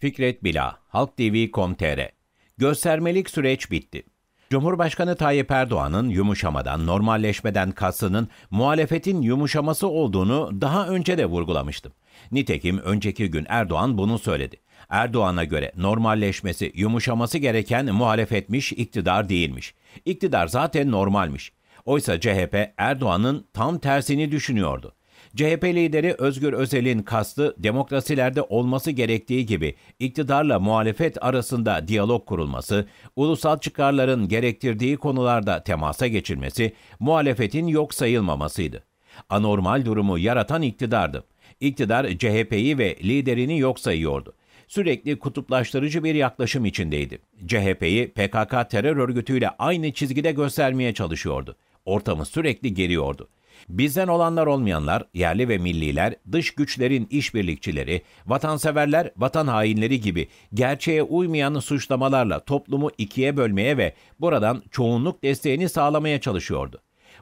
Fikret Bila, HalkTV.com.tr Göstermelik süreç bitti. Cumhurbaşkanı Tayyip Erdoğan'ın yumuşamadan, normalleşmeden kastının muhalefetin yumuşaması olduğunu daha önce de vurgulamıştım. Nitekim önceki gün Erdoğan bunu söyledi. Erdoğan'a göre normalleşmesi, yumuşaması gereken muhalefetmiş, iktidar değilmiş. İktidar zaten normalmiş. Oysa CHP Erdoğan'ın tam tersini düşünüyordu. CHP lideri Özgür Özel'in kastı demokrasilerde olması gerektiği gibi iktidarla muhalefet arasında diyalog kurulması, ulusal çıkarların gerektirdiği konularda temasa geçilmesi, muhalefetin yok sayılmamasıydı. Anormal durumu yaratan iktidardı. İktidar CHP'yi ve liderini yok sayıyordu sürekli kutuplaştırıcı bir yaklaşım içindeydi. CHP'yi PKK terör örgütüyle aynı çizgide göstermeye çalışıyordu. Ortamı sürekli geriyordu. Bizden olanlar olmayanlar, yerli ve milliler, dış güçlerin işbirlikçileri, vatanseverler, vatan hainleri gibi gerçeğe uymayan suçlamalarla toplumu ikiye bölmeye ve buradan çoğunluk desteğini sağlamaya çalışıyordu.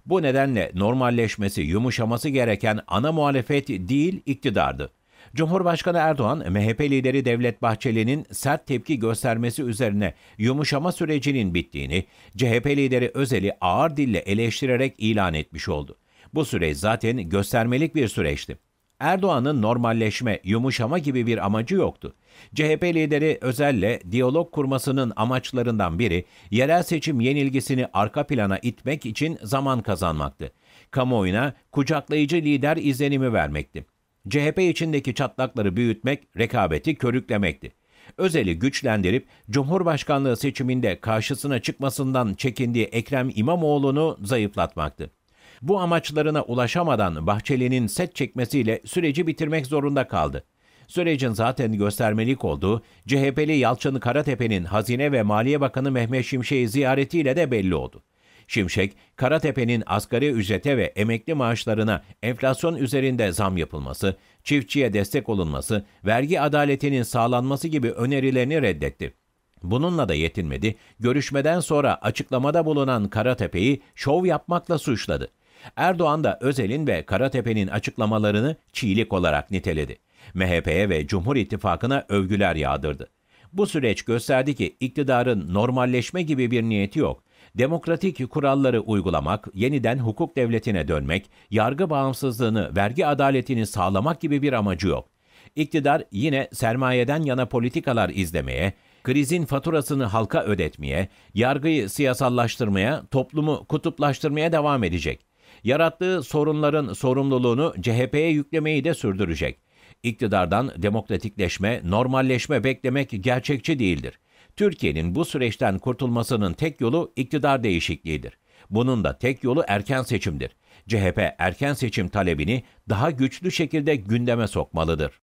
Bu nedenle normalleşmesi, yumuşaması gereken ana muhalefet değil iktidardı. Cumhurbaşkanı Erdoğan, MHP lideri Devlet Bahçeli'nin sert tepki göstermesi üzerine yumuşama sürecinin bittiğini, CHP lideri Özel'i ağır dille eleştirerek ilan etmiş oldu. Bu süreç zaten göstermelik bir süreçti. Erdoğan'ın normalleşme, yumuşama gibi bir amacı yoktu. CHP lideri Özel'le diyalog kurmasının amaçlarından biri yerel seçim yenilgisini arka plana itmek için zaman kazanmaktı. Kamuoyuna kucaklayıcı lider izlenimi vermekti. CHP içindeki çatlakları büyütmek, rekabeti körüklemekti. Özel'i güçlendirip Cumhurbaşkanlığı seçiminde karşısına çıkmasından çekindiği Ekrem İmamoğlu'nu zayıflatmaktı bu amaçlarına ulaşamadan Bahçeli'nin set çekmesiyle süreci bitirmek zorunda kaldı. Sürecin zaten göstermelik olduğu CHP'li Yalçın Karatepe'nin Hazine ve Maliye Bakanı Mehmet Şimşek'i ziyaretiyle de belli oldu. Şimşek, Karatepe'nin asgari ücrete ve emekli maaşlarına enflasyon üzerinde zam yapılması, çiftçiye destek olunması, vergi adaletinin sağlanması gibi önerilerini reddetti. Bununla da yetinmedi, görüşmeden sonra açıklamada bulunan Karatepe'yi şov yapmakla suçladı. Erdoğan da Özel'in ve Karatepe'nin açıklamalarını çiğlik olarak niteledi. MHP'ye ve Cumhur İttifakı'na övgüler yağdırdı. Bu süreç gösterdi ki iktidarın normalleşme gibi bir niyeti yok. Demokratik kuralları uygulamak, yeniden hukuk devletine dönmek, yargı bağımsızlığını, vergi adaletini sağlamak gibi bir amacı yok. İktidar yine sermayeden yana politikalar izlemeye, krizin faturasını halka ödetmeye, yargıyı siyasallaştırmaya, toplumu kutuplaştırmaya devam edecek. Yarattığı sorunların sorumluluğunu CHP'ye yüklemeyi de sürdürecek. İktidardan demokratikleşme, normalleşme beklemek gerçekçi değildir. Türkiye'nin bu süreçten kurtulmasının tek yolu iktidar değişikliğidir. Bunun da tek yolu erken seçimdir. CHP erken seçim talebini daha güçlü şekilde gündeme sokmalıdır.